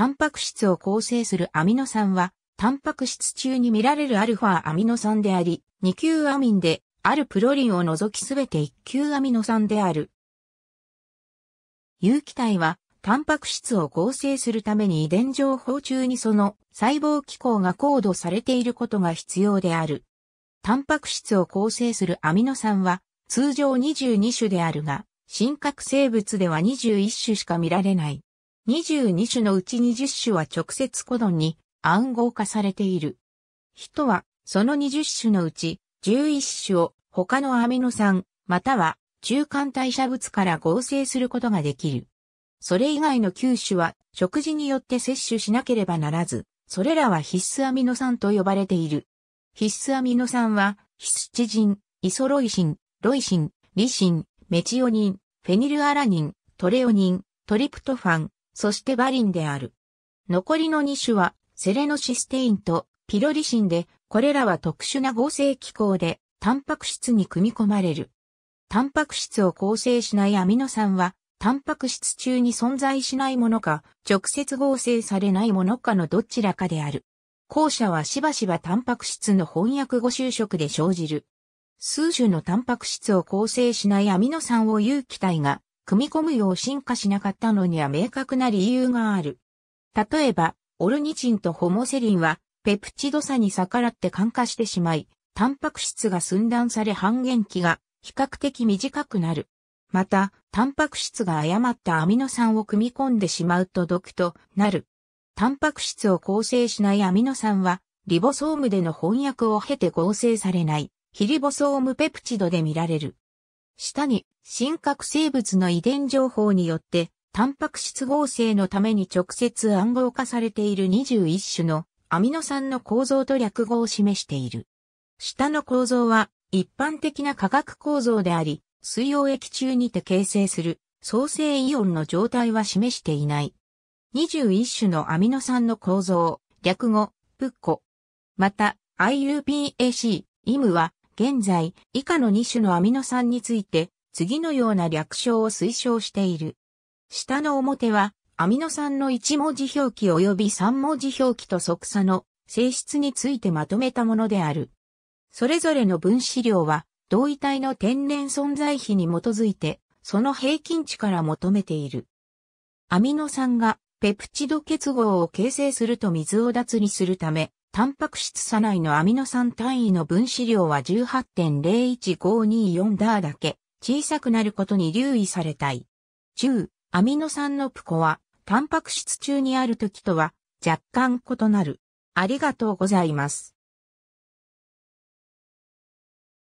タンパク質を構成するアミノ酸は、タンパク質中に見られるアルファアミノ酸であり、2級アミンで、あるプロリンを除きすべて1級アミノ酸である。有機体は、タンパク質を合成するために遺伝情報中にその細胞機構がコードされていることが必要である。タンパク質を構成するアミノ酸は通常22種であるが、真核生物では21種しか見られない。22種のうち20種は直接コドンに暗号化されている。人は、その20種のうち11種を他のアミノ酸、または中間代謝物から合成することができる。それ以外の9種は食事によって摂取しなければならず、それらは必須アミノ酸と呼ばれている。必須アミノ酸は、ヒスチジン、イソロイシン、ロイシン、リシン、メチオニン、フェニルアラニン、トレオニン、トリプトファン、そしてバリンである。残りの2種は、セレノシステインとピロリシンで、これらは特殊な合成機構で、タンパク質に組み込まれる。タンパク質を構成しないアミノ酸は、タンパク質中に存在しないものか、直接合成されないものかのどちらかである。後者はしばしばタンパク質の翻訳語修飾で生じる。数種のタンパク質を構成しないアミノ酸を有機体が組み込むよう進化しなかったのには明確な理由がある。例えば、オルニチンとホモセリンは、ペプチド差に逆らって感化してしまい、タンパク質が寸断され半減期が比較的短くなる。また、タンパク質が誤ったアミノ酸を組み込んでしまうと毒となる。タンパク質を構成しないアミノ酸は、リボソームでの翻訳を経て合成されない、ヒリボソームペプチドで見られる。下に、真核生物の遺伝情報によって、タンパク質合成のために直接暗号化されている21種のアミノ酸の構造と略語を示している。下の構造は一般的な化学構造であり、水溶液中にて形成する創生イオンの状態は示していない。21種のアミノ酸の構造、略語、プッコ。また、IUPAC、イムは現在、以下の2種のアミノ酸について、次のような略称を推奨している。下の表は、アミノ酸の1文字表記及び3文字表記と即差の性質についてまとめたものである。それぞれの分子量は、同位体の天然存在比に基づいて、その平均値から求めている。アミノ酸がペプチド結合を形成すると水を脱離するため、タンパク質さないのアミノ酸単位の分子量は18.01524ダーだけ小さくなることに留意されたい。中、アミノ酸のプコは、タンパク質中にある時とは若干異なる。ありがとうございます。